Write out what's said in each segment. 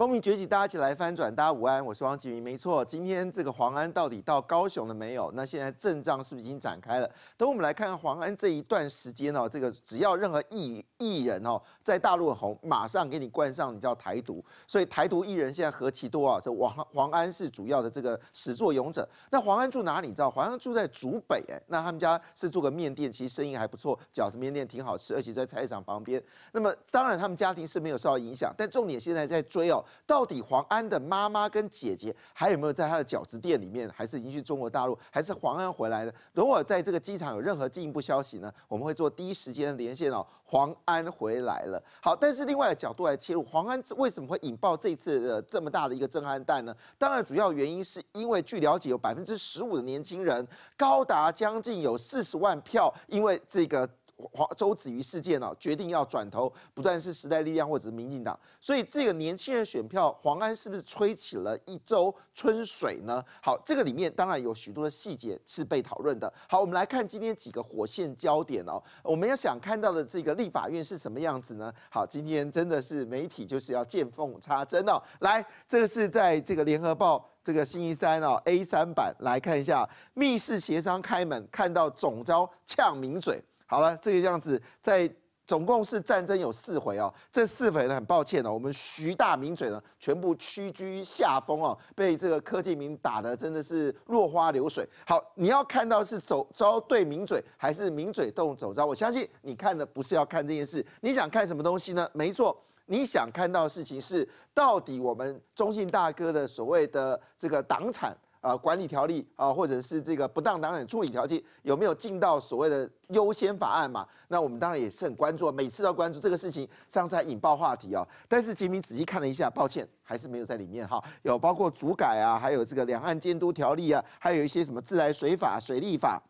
光明崛起，大家一起来翻转。大家午安，我是王启明。没错，今天这个黄安到底到高雄了没有？那现在阵仗是不是已经展开了？等我们来看看黄安这一段时间哦，这个只要任何异。艺人哦，在大陆红，马上给你冠上你叫台独，所以台独艺人现在何其多啊！这王黄安是主要的这个始作俑者。那黄安住哪里？你知道黄安住在竹北哎，那他们家是做个面店，其实生意还不错，饺子面店挺好吃，而且在菜市场旁边。那么当然他们家庭是没有受到影响，但重点现在在追哦，到底黄安的妈妈跟姐姐还有没有在他的饺子店里面，还是已经去中国大陆，还是黄安回来了？如果在这个机场有任何进一步消息呢，我们会做第一时间的连线哦，黄。安回来了，好，但是另外的角度来切入，黄安为什么会引爆这次的这么大的一个震撼弹呢？当然，主要原因是因为据了解，有百分之十五的年轻人，高达将近有四十万票，因为这个。黄周子瑜事件呢，决定要转头，不但是时代力量，或者是民进党，所以这个年轻人选票，黄安是不是吹起了一周春水呢？好，这个里面当然有许多的细节是被讨论的。好，我们来看今天几个火线焦点哦，我们要想看到的这个立法院是什么样子呢？好，今天真的是媒体就是要见缝插针哦。来，这个是在这个联合报这个星期三哦 A 三版来看一下密室协商开门，看到总招呛名嘴。好了，这个样子，在总共是战争有四回哦。这四回呢，很抱歉呢，我们徐大名嘴呢，全部屈居下风哦，被这个柯建名打的真的是落花流水。好，你要看到是走招对名嘴，还是名嘴动走招？我相信你看的不是要看这件事，你想看什么东西呢？没错，你想看到的事情是，到底我们中信大哥的所谓的这个党产。啊，管理条例啊，或者是这个不当当选处理条例，有没有进到所谓的优先法案嘛？那我们当然也是很关注，每次都关注这个事情，上次还引爆话题哦。但是杰明仔细看了一下，抱歉，还是没有在里面哈。有包括主改啊，还有这个两岸监督条例啊，还有一些什么自来水法、水利法。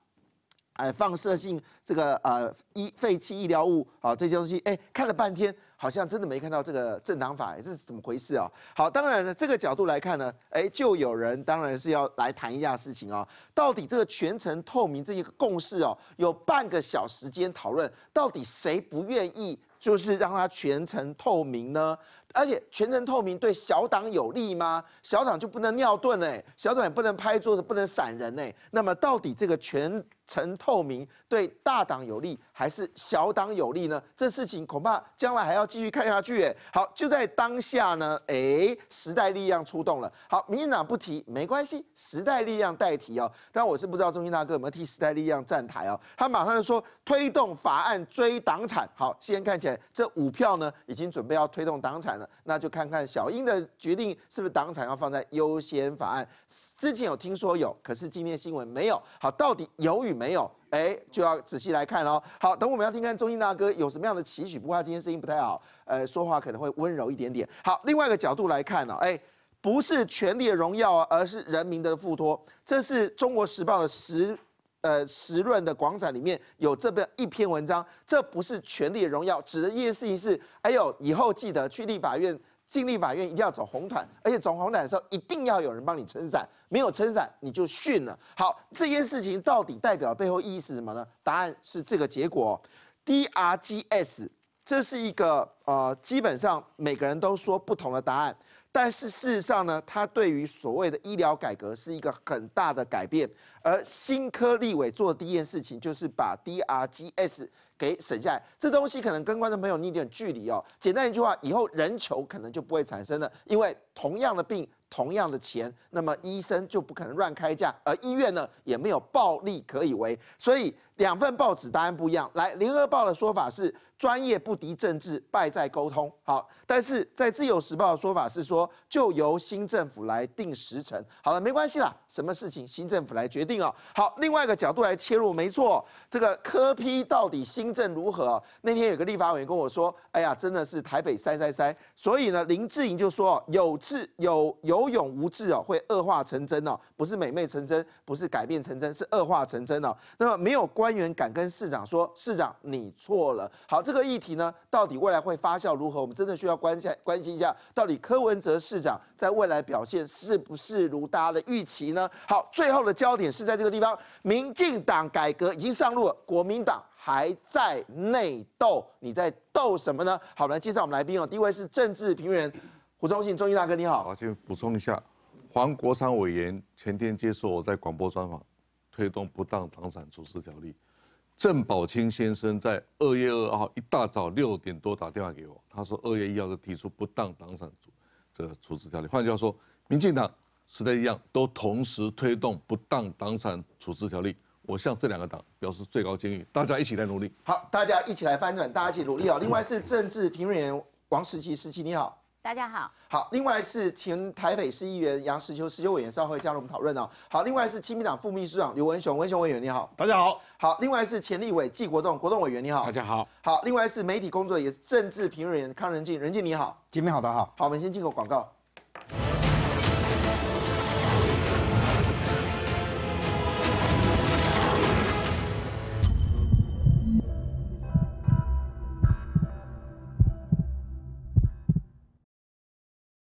哎，放射性这个呃医废弃医疗物啊，这些东西哎，看了半天，好像真的没看到这个正当法，这是怎么回事啊？好，当然了，这个角度来看呢，哎，就有人当然是要来谈一下事情啊，到底这个全程透明这一个共识哦，有半个小时间讨论，到底谁不愿意就是让它全程透明呢？而且全程透明对小党有利吗？小党就不能尿遁哎，小党也不能拍桌子，不能闪人哎。那么到底这个全程透明对大党有利还是小党有利呢？这事情恐怕将来还要继续看下去哎。好，就在当下呢，哎，时代力量出动了。好，民进党不提没关系，时代力量代替哦。但我是不知道中心大哥有没有替时代力量站台哦。他马上就说推动法案追党产。好，先看起来这五票呢，已经准备要推动党产。那就看看小英的决定是不是党产要放在优先法案之前有听说有，可是今天新闻没有，好，到底有与没有，哎，就要仔细来看哦。好，等我们要听听中英大哥有什么样的期许，不过他今天声音不太好，呃，说话可能会温柔一点点。好，另外一个角度来看呢，哎，不是权力的荣耀，而是人民的付托，这是《中国时报》的十。呃，时论的广场里面有这篇一篇文章，这不是权力的荣耀，指的一件事情是，哎呦，以后记得去立法院进立法院一定要走红毯，而且走红毯的时候一定要有人帮你撑伞，没有撑伞你就逊了。好，这件事情到底代表背后意义是什么呢？答案是这个结果，DRGS，这是一个呃，基本上每个人都说不同的答案。但是事实上呢，他对于所谓的医疗改革是一个很大的改变。而新科立委做的第一件事情，就是把 DRGs 给省下来。这东西可能跟观众朋友你有点距离哦。简单一句话，以后人球可能就不会产生了，因为同样的病，同样的钱，那么医生就不可能乱开价，而医院呢也没有暴力可以为。所以两份报纸答案不一样。来，《联合报》的说法是。专业不敌政治，败在沟通。好，但是在自由时报的说法是说，就由新政府来定时程。好了，没关系啦，什么事情新政府来决定哦。好，另外一个角度来切入，没错，这个科批到底新政如何？那天有个立法委员跟我说，哎呀，真的是台北塞塞塞。所以呢，林志颖就说，有志有有勇无志哦，会恶化成真哦，不是美媚成真，不是改变成真，是恶化成真哦。那么没有官员敢跟市长说，市长你错了。好。这个议题呢，到底未来会发酵如何？我们真的需要关心关心一下，到底柯文哲市长在未来表现是不是如大家的预期呢？好，最后的焦点是在这个地方，民进党改革已经上路了，国民党还在内斗，你在斗什么呢？好，来介绍我们来宾哦，第一位是政治评论胡忠信忠义大哥，你好。好，先补充一下，黄国昌委员前天接受我在广播专访，推动不当党产处置条例。郑宝清先生在二月二号一大早六点多打电话给我，他说二月一号就提出不当党产这个处置条例，换句话说，民进党时代一样，都同时推动不当党产处置条例。我向这两个党表示最高敬意，大家一起来努力，好，大家一起来翻转，大家一起努力哦。另外是政治评论员王时奇，时奇你好。大家好，好，另外是前台北市议员杨石秋，石秋委员上会加入我们讨论哦。好，另外是亲民党副秘书长刘文雄，文雄委员你好，大家好好，另外是前立委纪国栋，国栋委员你好，大家好好，另外是媒体工作也是政治评论员康仁进，仁进你好，前面好的好。好，我们先进个广告。